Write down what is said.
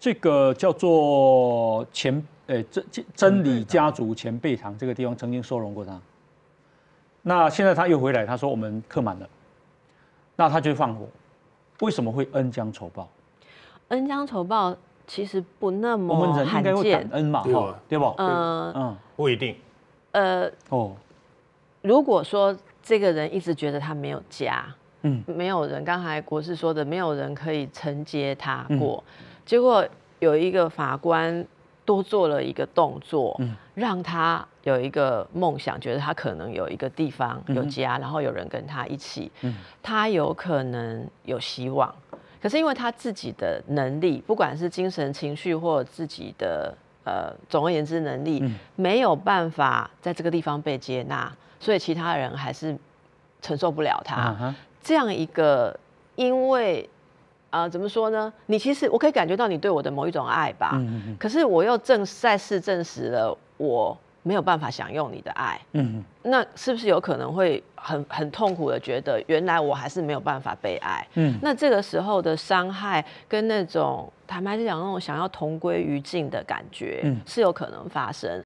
这个叫做前诶真真真理家族前辈堂这个地方曾经收容过他，那现在他又回来，他说我们客满了，那他就放火，为什么会恩将仇报？恩将仇报其实不那么我们人应该会感恩嘛，哈，对不？嗯嗯，不一定。呃哦，如果说这个人一直觉得他没有家，嗯，没有人，刚才国士说的，没有人可以承接他过。结果有一个法官多做了一个动作，让他有一个梦想，觉得他可能有一个地方有家，然后有人跟他一起，他有可能有希望。可是因为他自己的能力，不管是精神情绪或自己的呃，总而言之能力，没有办法在这个地方被接纳，所以其他人还是承受不了他这样一个，因为。啊，怎么说呢？你其实我可以感觉到你对我的某一种爱吧，可是我又证再次证实了我没有办法享用你的爱。嗯，那是不是有可能会很很痛苦的觉得，原来我还是没有办法被爱？嗯，那这个时候的伤害跟那种坦白讲，那种想要同归于尽的感觉，嗯，是有可能发生。